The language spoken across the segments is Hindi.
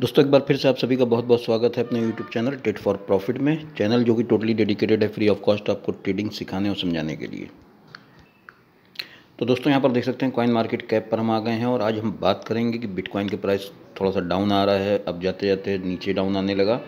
दोस्तों एक बार फिर से आप सभी का बहुत बहुत स्वागत है अपने YouTube channel trade for profit में चैनल जो कि टोटली डेडिकेटेड है फ्री ऑफ कॉस्ट आपको ट्रेडिंग सिखाने और समझाने के लिए तो दोस्तों यहाँ पर देख सकते हैं कॉइन मार्केट कैप पर हम आ गए हैं और आज हम बात करेंगे कि बिटकॉइन के प्राइस थोड़ा सा डाउन आ रहा है अब जाते जाते नीचे डाउन आने लगा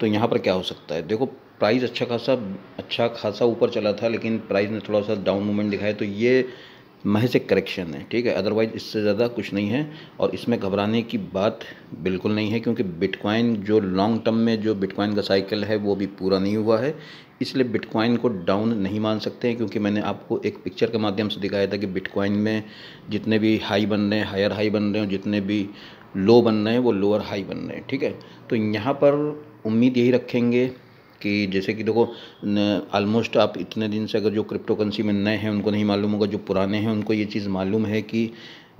तो यहाँ पर क्या हो सकता है देखो प्राइस अच्छा खासा अच्छा खासा ऊपर चला था लेकिन प्राइस ने थोड़ा सा डाउन मूवमेंट दिखाया तो ये महज एक करेक्शन है ठीक है अदरवाइज़ इससे ज़्यादा कुछ नहीं है और इसमें घबराने की बात बिल्कुल नहीं है क्योंकि बिटकॉइन जो लॉन्ग टर्म में जो बिटकॉइन का साइकिल है वो भी पूरा नहीं हुआ है इसलिए बिटकॉइन को डाउन नहीं मान सकते हैं क्योंकि मैंने आपको एक पिक्चर के माध्यम से दिखाया था कि बिटकॉइन में जितने भी हाई बन रहे हैं हायर हाई बन रहे हैं जितने भी लो बन रहे हैं वो लोअर हाई बन रहे हैं ठीक है तो यहाँ पर उम्मीद यही रखेंगे कि जैसे कि देखो आलमोस्ट आप इतने दिन से अगर जो क्रिप्टो करेंसी में नए हैं उनको नहीं मालूम होगा जो पुराने हैं उनको ये चीज़ मालूम है कि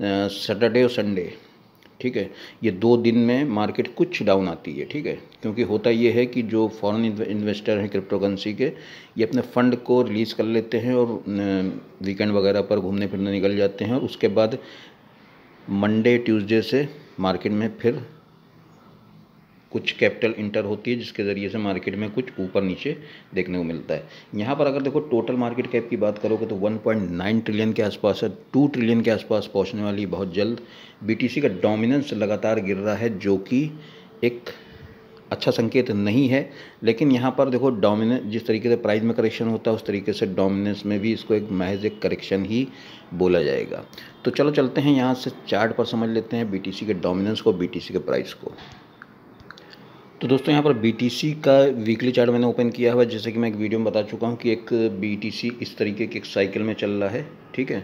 सैटरडे और संडे ठीक है ये दो दिन में मार्केट कुछ डाउन आती है ठीक है क्योंकि होता ये है कि जो फॉरेन इन्वेस्टर हैं क्रिप्टो करेंसी के ये अपने फ़ंड को रिलीज़ कर लेते हैं और वीकेंड वगैरह पर घूमने फिरने निकल जाते हैं और उसके बाद मंडे ट्यूसडे से मार्केट में फिर कुछ कैपिटल इंटर होती है जिसके ज़रिए से मार्केट में कुछ ऊपर नीचे देखने को मिलता है यहाँ पर अगर देखो टोटल मार्केट कैप की बात करोगे तो 1.9 ट्रिलियन के आसपास है टू ट्रिलियन के आसपास पहुँचने वाली बहुत जल्द बीटीसी का डोमिनेंस लगातार गिर रहा है जो कि एक अच्छा संकेत नहीं है लेकिन यहाँ पर देखो डोमिनेंस जिस तरीके से प्राइस में करेक्शन होता है उस तरीके से डोमिनेंस में भी इसको एक महज एक करेक्शन ही बोला जाएगा तो चलो चलते हैं यहाँ से चार्ट पर समझ लेते हैं बीटीसी के डोमिनेंस को बीटीसी के प्राइस को तो दोस्तों यहाँ पर बी का वीकली चार्ट मैंने ओपन किया हुआ है जैसे कि मैं एक वीडियो में बता चुका हूँ कि एक बी इस तरीके की एक साइकिल में चल रहा है ठीक है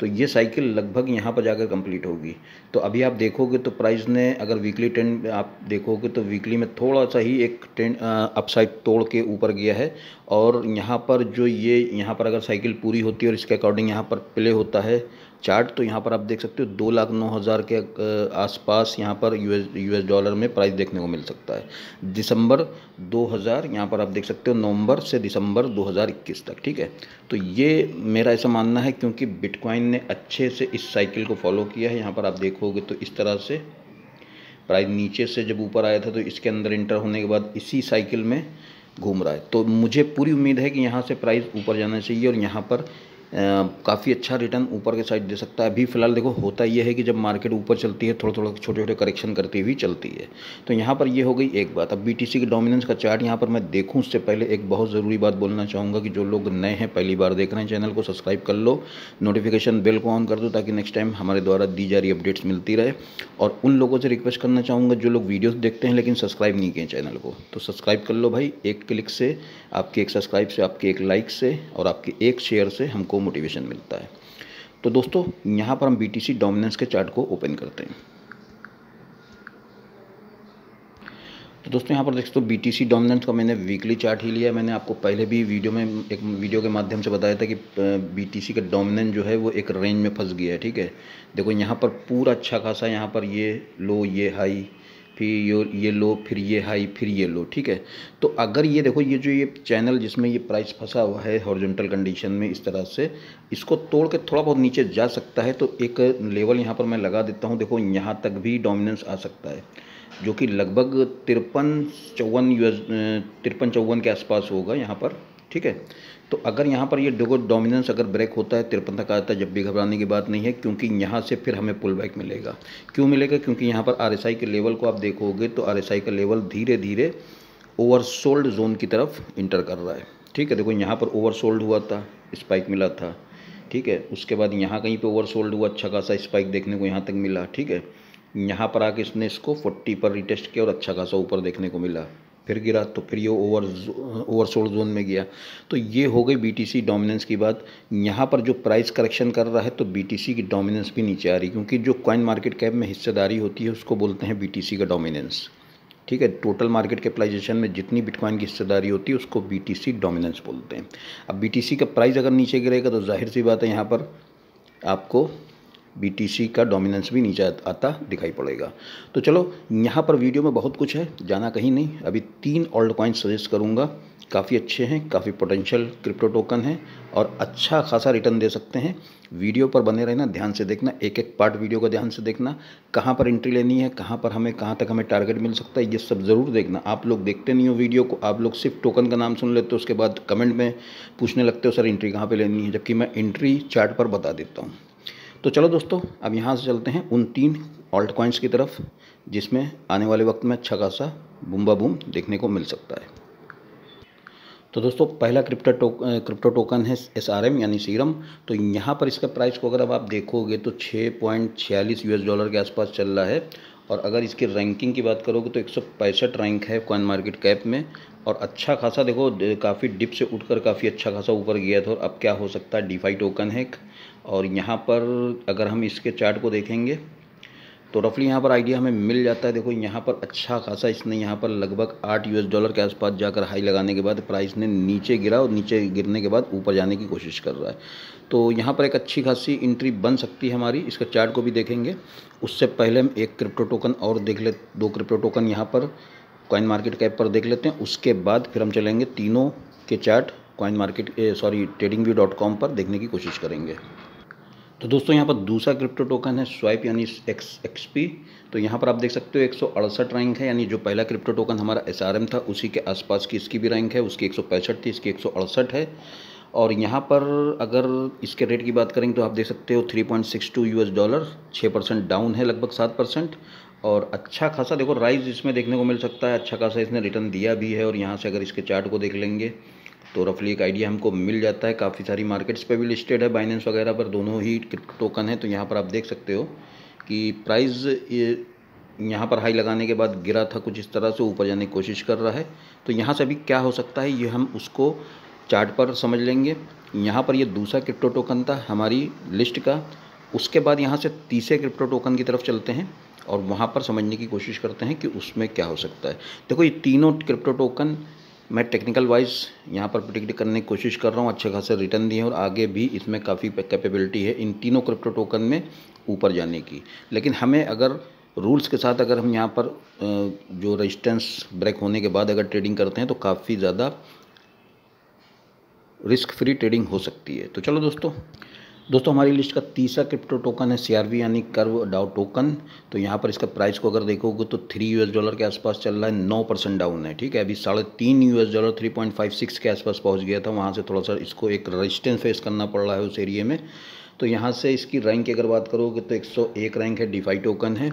तो ये साइकिल लगभग यहाँ पर जाकर कंप्लीट होगी तो अभी आप देखोगे तो प्राइस ने अगर वीकली ट्रेंड आप देखोगे तो वीकली में थोड़ा सा ही एक ट्रेंड अपसाइड तोड़ के ऊपर गया है और यहाँ पर जो ये यहाँ पर अगर साइकिल पूरी होती है और इसके अकॉर्डिंग यहाँ पर प्ले होता है चार्ट तो यहाँ पर आप देख सकते हो दो लाख नौ हज़ार के आसपास यहाँ पर यूएस यूएस डॉलर में प्राइस देखने को मिल सकता है दिसंबर 2000 यहाँ पर आप देख सकते हो नवंबर से दिसंबर 2021 तक ठीक है तो ये मेरा ऐसा मानना है क्योंकि बिटकॉइन ने अच्छे से इस साइकिल को फॉलो किया है यहाँ पर आप देखोगे तो इस तरह से प्राइस नीचे से जब ऊपर आया था तो इसके अंदर इंटर होने के बाद इसी साइकिल में घूम रहा है तो मुझे पूरी उम्मीद है कि यहाँ से प्राइस ऊपर जाना चाहिए और यहाँ पर काफ़ी अच्छा रिटर्न ऊपर के साइड दे सकता है अभी फ़िलहाल देखो होता यह है कि जब मार्केट ऊपर चलती है थोड़ा थोड़ा छोटे छोटे करेक्शन करती हुई चलती है तो यहाँ पर ये हो गई एक बात अब बी के डोमिनेंस का चार्ट यहाँ पर मैं देखूँ उससे पहले एक बहुत ज़रूरी बात बोलना चाहूँगा कि जो लोग नए हैं पहली बार देख रहे हैं चैनल को सब्सक्राइब कर लो नोटिफिकेशन बिल को ऑन कर दो ताकि नेक्स्ट टाइम हमारे द्वारा दी जा रही अपडेट्स मिलती रहे और उन लोगों से रिक्वेस्ट करना चाहूँगा जो लोग वीडियोज़ देखते हैं लेकिन सब्सक्राइब नहीं किए चैनल को तो सब्सक्राइब कर लो भाई एक क्लिक से आपके एक सब्सक्राइब से आपके एक लाइक से और आपके एक शेयर से हमको मोटिवेशन मिलता है तो दोस्तों यहाँ पर हम बी टी डोमिनेंस के चार्ट को ओपन करते हैं तो दोस्तों यहाँ पर देखते हो बी टी सी डोमिनेंस का मैंने वीकली चार्ट ही लिया मैंने आपको पहले भी वीडियो में एक वीडियो के माध्यम से बताया था कि बी टी सी का डोमिनेंस जो है वो एक रेंज में फंस गया है ठीक है देखो यहाँ पर पूरा अच्छा खासा यहाँ पर ये लो ये हाई फिर यो ये लो फिर ये हाई फिर ये लो ठीक है तो अगर ये देखो ये जो ये चैनल जिसमें ये प्राइस फंसा हुआ है हॉर्जेंटल कंडीशन में इस तरह से इसको तोड़ के थोड़ा बहुत नीचे जा सकता है तो एक लेवल यहाँ पर मैं लगा देता हूँ देखो यहाँ तक भी डोमिनेंस आ सकता है जो कि लगभग तिरपन चौवन यू तिरपन चौवन के आसपास होगा यहाँ पर ठीक है तो अगर यहाँ पर ये डोगो डोमिनेंस अगर ब्रेक होता है तिरपन तक आता है जब भी घबराने की बात नहीं है क्योंकि यहाँ से फिर हमें पुल बैक मिलेगा क्यों मिलेगा क्योंकि यहाँ पर आर के लेवल को आप देखोगे तो आर का लेवल धीरे धीरे ओवरसोल्ड जोन की तरफ इंटर कर रहा है ठीक है देखो यहाँ पर ओवरसोल्ड हुआ था स्पाइक मिला था ठीक है उसके बाद यहाँ कहीं पर ओवरसोल्ड हुआ अच्छा खासा स्पाइक देखने को यहाँ तक मिला ठीक है यहाँ पर आके इसने इसको फोर्टी पर रिटेस्ट किया और अच्छा खासा ऊपर देखने को मिला फिर गिरा तो फिर ये ओवर ओवरसोल जोन में गया तो ये हो गई बीटीसी डोमिनेंस की बात यहाँ पर जो प्राइस करेक्शन कर रहा है तो बीटीसी की डोमिनेंस भी नीचे आ रही क्योंकि जो कॉइन मार्केट कैप में हिस्सेदारी होती है उसको बोलते हैं बीटीसी का डोमिनेंस ठीक है टोटल मार्केट कैपिटलाइजेशन में जितनी बिटकॉइन की हिस्सेदारी होती है उसको बी डोमिनेंस बोलते हैं अब बी का प्राइस अगर नीचे गिरेगा तो जाहिर सी बात है यहाँ पर आपको बीटीसी का डोमिनेंस भी नीचे आता दिखाई पड़ेगा तो चलो यहाँ पर वीडियो में बहुत कुछ है जाना कहीं नहीं अभी तीन ओल्ड कॉइन सजेस्ट करूँगा काफ़ी अच्छे हैं काफ़ी पोटेंशियल क्रिप्टो टोकन हैं और अच्छा खासा रिटर्न दे सकते हैं वीडियो पर बने रहना ध्यान से देखना एक एक पार्ट वीडियो को ध्यान से देखना कहाँ पर एंट्री लेनी है कहाँ पर हमें कहाँ तक हमें टारगेट मिल सकता है ये सब ज़रूर देखना आप लोग देखते नहीं हो वीडियो को आप लोग सिर्फ टोकन का नाम सुन लेते हो उसके बाद कमेंट में पूछने लगते हो सर एंट्री कहाँ पर लेनी है जबकि मैं एंट्री चार्ट पर बता देता हूँ तो चलो दोस्तों अब यहाँ से चलते हैं उन तीन ऑल्ट कॉइन्स की तरफ जिसमें आने वाले वक्त में अच्छा खासा बुम्बा बूम देखने को मिल सकता है तो दोस्तों पहला क्रिप्टो टो क्रिप्टो टोकन है एस आर एम यानी सीरम तो यहाँ पर इसका प्राइस को अगर अब आप देखोगे तो छः पॉइंट छियालीस यू एस डॉलर के आसपास चल रहा है और अगर इसकी रैंकिंग की बात करोगे तो एक सौ पैंसठ रैंक है कॉइन मार्केट कैप में और अच्छा खासा देखो काफ़ी डिप से उठकर काफ़ी अच्छा खासा ऊपर गया था और अब क्या हो सकता है डिफाई टोकन है और यहाँ पर अगर हम इसके चार्ट को देखेंगे तो रफली यहाँ पर आइडिया हमें मिल जाता है देखो यहाँ पर अच्छा खासा इसने यहाँ पर लगभग आठ यूएस डॉलर के आसपास जाकर हाई लगाने के बाद प्राइस ने नीचे गिरा और नीचे गिरने के बाद ऊपर जाने की कोशिश कर रहा है तो यहाँ पर एक अच्छी खासी इंट्री बन सकती है हमारी इसका चार्ट को भी देखेंगे उससे पहले हम एक क्रिप्टो टोकन और देख ले दो क्रिप्टो टोकन यहाँ पर कॉइन मार्केट कैप पर देख लेते हैं उसके बाद फिर हम चलेंगे तीनों के chart coin market sorry trading view dot com पर देखने की कोशिश करेंगे तो दोस्तों यहाँ पर दूसरा क्रिप्टो टोकन है स्वाइप यानी एक्स एक्स पी तो यहाँ पर आप देख सकते हो एक सौ अड़सठ रैंक है यानी जो पहला क्रिप्टो टोकन हमारा एस आर एम था उसी के आसपास की इसकी भी रैंक है उसकी एक सौ पैंसठ थी इसकी एक सौ अड़सठ है और यहाँ पर अगर इसके रेट की बात करेंगे तो आप देख सकते हो 3.62 यूएस डॉलर 6 परसेंट डाउन है लगभग 7 परसेंट और अच्छा खासा देखो राइज इसमें देखने को मिल सकता है अच्छा खासा इसने रिटर्न दिया भी है और यहाँ से अगर इसके चार्ट को देख लेंगे तो रफली एक आइडिया हमको मिल जाता है काफ़ी सारी मार्केट्स पे भी लिस्टेड है बाइनेंस वगैरह पर दोनों ही टोकन है तो यहाँ पर आप देख सकते हो कि प्राइस यहाँ पर हाई लगाने के बाद गिरा था कुछ इस तरह से ऊपर जाने की कोशिश कर रहा है तो यहाँ से अभी क्या हो सकता है ये हम उसको चार्ट पर समझ लेंगे यहाँ पर ये दूसरा क्रिप्टो टोकन था हमारी लिस्ट का उसके बाद यहाँ से तीसरे क्रिप्टो टोकन की तरफ चलते हैं और वहाँ पर समझने की कोशिश करते हैं कि उसमें क्या हो सकता है देखो ये तीनों क्रिप्टो टोकन मैं टेक्निकल वाइज यहाँ पर प्रिडिक्ट करने की कोशिश कर रहा हूँ अच्छे खासे रिटर्न दिए और आगे भी इसमें काफ़ी कैपेबिलिटी है इन तीनों क्रिप्टो टोकन में ऊपर जाने की लेकिन हमें अगर रूल्स के साथ अगर हम यहाँ पर जो रजिस्टेंस ब्रेक होने के बाद अगर ट्रेडिंग करते हैं तो काफ़ी ज़्यादा रिस्क फ्री ट्रेडिंग हो सकती है तो चलो दोस्तों दोस्तों हमारी लिस्ट का तीसरा क्रिप्टो टोकन है सीआरवी यानी कर्व डाउ टोकन तो यहाँ पर इसका प्राइस को अगर देखोगे तो थ्री यूएस डॉलर के आसपास चल रहा है नौ परसेंट डाउन है ठीक है अभी साढ़े तीन US dollar three point five six के आसपास पहुँच गया था वहाँ से थोड़ा सा इसको एक रजिस्टेंस फेस करना पड़ रहा है उस एरिए में तो यहाँ से इसकी रैंक की अगर बात करोगे तो एक सौ एक रैंक है डिफाई टोकन है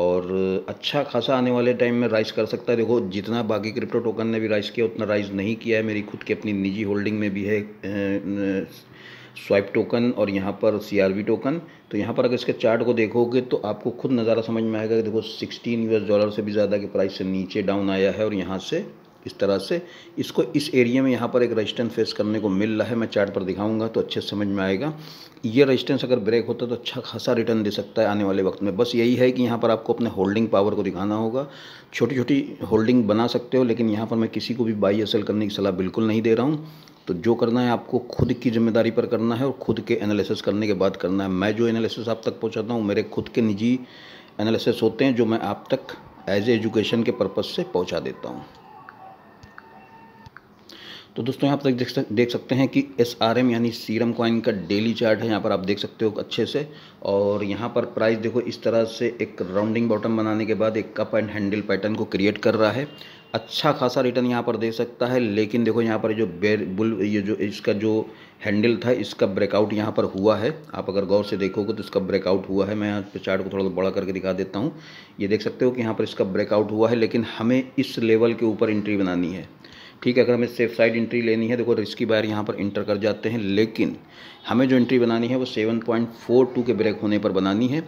और अच्छा खासा आने वाले टाइम में राइस कर सकता है देखो जितना बाकी क्रिप्टो टोकन ने भी राइस किया उतना राइस नहीं किया है मेरी खुद की अपनी निजी होल्डिंग में भी है स्वाइप टोकन और यहाँ पर सीआरबी टोकन तो यहाँ पर अगर इसके चार्ट को देखोगे तो आपको खुद नज़ारा समझ में आएगा कि देखो 16 यूएस डॉलर से भी ज़्यादा के प्राइस से नीचे डाउन आया है और यहाँ से इस तरह से इसको इस एरिया में यहाँ पर एक रजिस्टेंस फेस करने को मिल रहा है मैं चार्ट पर दिखाऊंगा तो अच्छे समझ में आएगा ये रजिस्टेंस अगर ब्रेक होता तो अच्छा खासा रिटर्न दे सकता है आने वाले वक्त में बस यही है कि यहाँ पर आपको अपने होल्डिंग पावर को दिखाना होगा छोटी छोटी होल्डिंग बना सकते हो लेकिन यहाँ पर मैं किसी को भी बाई असल करने की सलाह बिल्कुल नहीं दे रहा हूँ तो जो करना है आपको खुद की जिम्मेदारी पर करना है और खुद के एनालिसिस करने के बाद करना है मैं जो एनालिसिस आप तक पहुँचाता हूँ मेरे खुद के निजी एनालिसिस होते हैं जो मैं आप तक एज एजुकेशन के पर्पज़ से पहुँचा देता हूँ तो दोस्तों यहाँ पर देख देख सकते हैं कि एस आर एम यानी सीरम कॉइन का डेली चार्ट है यहाँ पर आप देख सकते हो अच्छे से और यहाँ पर प्राइस देखो इस तरह से एक राउंडिंग बॉटम बनाने के बाद एक कप एंड हैंडल पैटर्न को क्रिएट कर रहा है अच्छा खासा रिटर्न यहाँ पर दे सकता है लेकिन देखो यहाँ पर जो बेर बुल ये जो इसका जो हैंडल था इसका ब्रेकआउट यहाँ पर हुआ है आप अगर गौर से देखोगे तो इसका ब्रेकआउट हुआ है मैं यहाँ पे चार्ट को थोड़ा बड़ा करके दिखा देता हूँ ये देख सकते हो कि यहाँ पर इसका ब्रेकआउट हुआ है लेकिन हमें इस लेवल के ऊपर एंट्री बनानी है ठीक है अगर हमें सेफ साइड एंट्री लेनी है देखो रिस्की बायर यहाँ पर इंटर कर जाते हैं लेकिन हमें जो एंट्री बनानी है वो 7.42 के ब्रेक होने पर बनानी है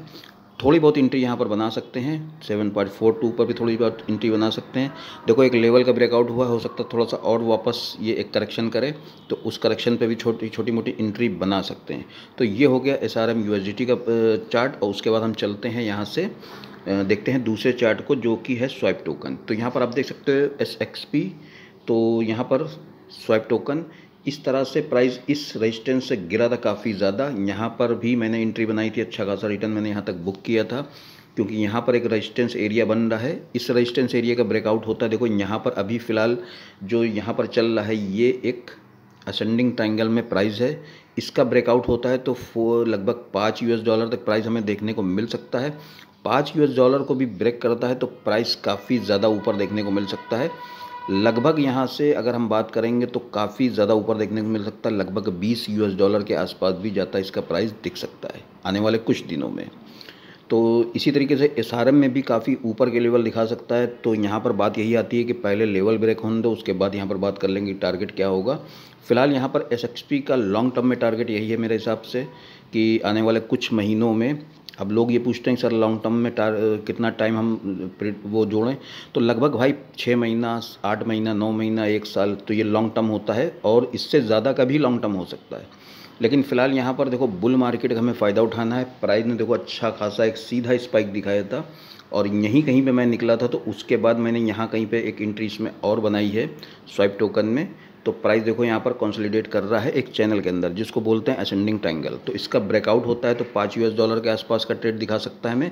थोड़ी बहुत इंट्री यहाँ पर बना सकते हैं 7.42 पर भी थोड़ी बहुत इंट्री बना सकते हैं देखो एक लेवल का ब्रेकआउट हुआ हो सकता है थोड़ा सा और वापस ये एक करेक्शन करे तो उस करेक्शन पे भी छोटी छोटी मोटी इंट्री बना सकते हैं तो ये हो गया एस आर का चार्ट और उसके बाद हम चलते हैं यहाँ से देखते हैं दूसरे चार्ट को जो कि है स्वाइप टोकन तो यहाँ पर आप देख सकते हो एस एक्स पी तो यहाँ पर स्वैप टोकन इस तरह से प्राइस इस रेजिस्टेंस से गिरा था काफ़ी ज़्यादा यहाँ पर भी मैंने एंट्री बनाई थी अच्छा खासा रिटर्न मैंने यहाँ तक बुक किया था क्योंकि यहाँ पर एक रेजिस्टेंस एरिया बन रहा है इस रेजिस्टेंस एरिया का ब्रेकआउट होता है देखो यहाँ पर अभी फ़िलहाल जो यहाँ पर चल रहा है ये एक असेंडिंग ट्राइंगल में प्राइस है इसका ब्रेकआउट होता है तो फोर लगभग पाँच यूएस डॉलर तक प्राइस हमें देखने को मिल सकता है पाँच यूएस डॉलर को भी ब्रेक करता है तो प्राइस काफ़ी ज़्यादा ऊपर देखने को मिल सकता है लगभग यहाँ से अगर हम बात करेंगे तो काफ़ी ज़्यादा ऊपर देखने को मिल सकता है लगभग 20 यूएस डॉलर के आसपास भी जाता है इसका प्राइस दिख सकता है आने वाले कुछ दिनों में तो इसी तरीके से एस में भी काफ़ी ऊपर के लेवल दिखा सकता है तो यहाँ पर बात यही आती है कि पहले लेवल ब्रेक होने दो उसके बाद यहाँ पर बात कर लेंगे टारगेट क्या होगा फिलहाल यहाँ पर एस का लॉन्ग टर्म में टारगेट यही है मेरे हिसाब से कि आने वाले कुछ महीनों में अब लोग ये पूछते हैं सर लॉन्ग टर्म में टार, कितना टाइम हम वो जोड़ें तो लगभग भाई छः महीना आठ महीना नौ महीना एक साल तो ये लॉन्ग टर्म होता है और इससे ज़्यादा का भी लॉन्ग टर्म हो सकता है लेकिन फ़िलहाल यहाँ पर देखो बुल मार्केट का हमें फ़ायदा उठाना है प्राइस ने देखो अच्छा खासा एक सीधा स्पाइक दिखाया था और यहीं कहीं पे मैं निकला था तो उसके बाद मैंने यहाँ कहीं पे एक इंट्री इसमें और बनाई है स्वाइप टोकन में तो प्राइस देखो यहाँ पर कंसोलिडेट कर रहा है एक चैनल के अंदर जिसको बोलते हैं असेंडिंग ट्रायंगल तो इसका ब्रेकआउट होता है तो पाँच यूएस डॉलर के आसपास का ट्रेड दिखा सकता है हमें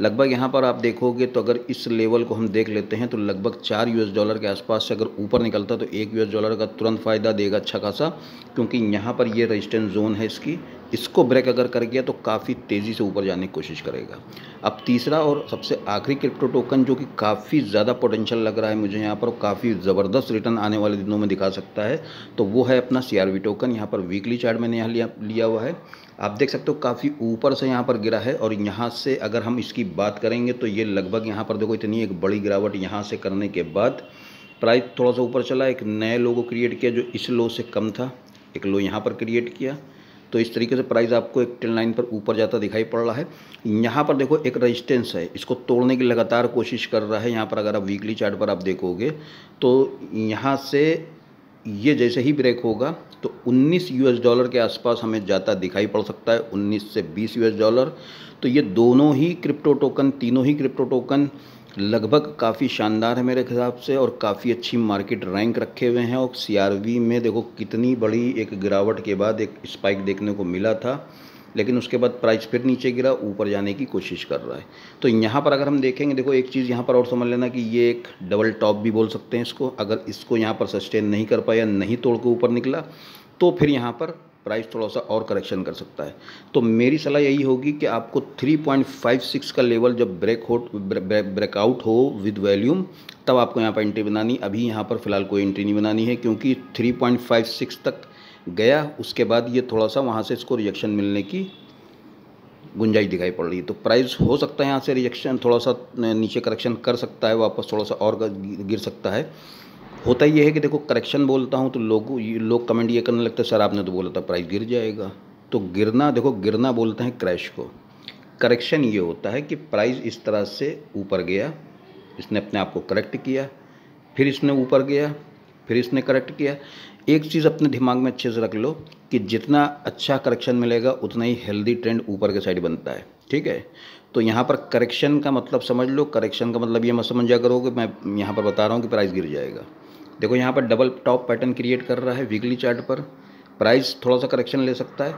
लगभग यहाँ पर आप देखोगे तो अगर इस लेवल को हम देख लेते हैं तो लगभग चार यूएस डॉलर के आसपास से अगर ऊपर निकलता तो एक यूएस डॉलर का तुरंत फ़ायदा देगा अच्छा खासा क्योंकि यहाँ पर ये रजिस्टेंस जोन है इसकी इसको ब्रेक अगर कर गया तो काफ़ी तेज़ी से ऊपर जाने की कोशिश करेगा अब तीसरा और सबसे आखिरी क्रिप्टो टोकन जो कि काफ़ी ज़्यादा पोटेंशियल लग रहा है मुझे यहाँ पर काफ़ी ज़बरदस्त रिटर्न आने वाले दिनों में दिखा सकता है तो वो है अपना सी टोकन यहाँ पर वीकली चार्ट मैंने यहाँ लिया लिया हुआ है आप देख सकते हो काफ़ी ऊपर से यहाँ पर गिरा है और यहाँ से अगर हम इसकी बात करेंगे तो ये लगभग यहाँ पर देखो इतनी एक बड़ी गिरावट यहाँ से करने के बाद प्राइस थोड़ा सा ऊपर चला एक नए लो को क्रिएट किया जो इस लो से कम था एक लो यहाँ पर क्रिएट किया तो इस तरीके से प्राइस आपको एक टेन लाइन पर ऊपर जाता दिखाई पड़ रहा है यहाँ पर देखो एक रजिस्टेंस है इसको तोड़ने की लगातार कोशिश कर रहा है यहाँ पर अगर आप वीकली चार्ट पर आप देखोगे तो यहाँ से ये जैसे ही ब्रेक होगा तो 19 यूएस डॉलर के आसपास हमें जाता दिखाई पड़ सकता है 19 से 20 यूएस डॉलर तो ये दोनों ही क्रिप्टो टोकन तीनों ही क्रिप्टो टोकन लगभग काफ़ी शानदार है मेरे हिसाब से और काफ़ी अच्छी मार्केट रैंक रखे हुए हैं और सीआरवी में देखो कितनी बड़ी एक गिरावट के बाद एक स्पाइक देखने को मिला था लेकिन उसके बाद प्राइस फिर नीचे गिरा ऊपर जाने की कोशिश कर रहा है तो यहाँ पर अगर हम देखेंगे देखो एक चीज़ यहाँ पर और समझ लेना कि ये एक डबल टॉप भी बोल सकते हैं इसको अगर इसको यहाँ पर सस्टेन नहीं कर पाया नहीं तोड़ के ऊपर निकला तो फिर यहाँ पर प्राइस थोड़ा सा और करेक्शन कर सकता है तो मेरी सलाह यही होगी कि आपको 3.56 का लेवल जब ब्रेक हो ब्रेकआउट हो विद वॉल्यूम तब आपको यहाँ पर एंट्री बनानी अभी यहाँ पर फ़िलहाल कोई एंट्री नहीं बनानी है क्योंकि 3.56 तक गया उसके बाद ये थोड़ा सा वहाँ से इसको रिएक्शन मिलने की गुंजाइश दिखाई पड़ रही है तो प्राइस हो सकता है यहाँ से रिएक्शन थोड़ा सा नीचे करेक्शन कर सकता है वापस थोड़ा सा और गिर सकता है होता ये है कि देखो करेक्शन बोलता हूँ तो लोग लोग कमेंट ये करने लगते हैं सर आपने तो बोला था प्राइस गिर जाएगा तो गिरना देखो गिरना बोलते हैं क्रैश को करेक्शन ये होता है कि प्राइस इस तरह से ऊपर गया इसने अपने आप को करेक्ट किया फिर इसने ऊपर गया फिर इसने करेक्ट किया एक चीज़ अपने दिमाग में अच्छे से रख लो कि जितना अच्छा करेक्शन मिलेगा उतना ही हेल्दी ट्रेंड ऊपर के साइड बनता है ठीक है तो यहाँ पर करेक्शन का मतलब समझ लो करेक्शन का मतलब ये मत समझ जा करो कि मैं यहाँ पर बता रहा हूँ कि प्राइस गिर जाएगा देखो यहाँ पर डबल टॉप पैटर्न क्रिएट कर रहा है वीकली चार्ट पर प्राइस थोड़ा सा करेक्शन ले सकता है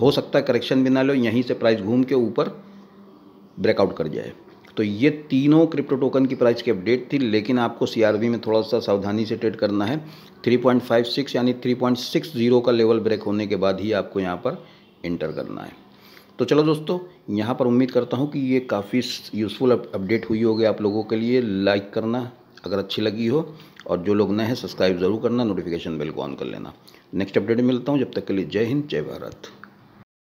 हो सकता है करेक्शन भी ना लो यहीं से प्राइस घूम के ऊपर ब्रेकआउट कर जाए तो ये तीनों क्रिप्टो टोकन की प्राइस की अपडेट थी लेकिन आपको सीआरबी में थोड़ा सा सावधानी से ट्रेड करना है 3.56 यानी 3.60 का लेवल ब्रेक होने के बाद ही आपको यहाँ पर इंटर करना है तो चलो दोस्तों यहाँ पर उम्मीद करता हूँ कि ये काफ़ी यूज़फुल अपडेट हुई होगी आप लोगों के लिए लाइक करना अगर अच्छी लगी हो और जो लोग नए हैं सब्सक्राइब ज़रूर करना नोटिफिकेशन बेल को ऑन कर लेना नेक्स्ट अपडेट मिलता हूँ जब तक के लिए जय हिंद जय भारत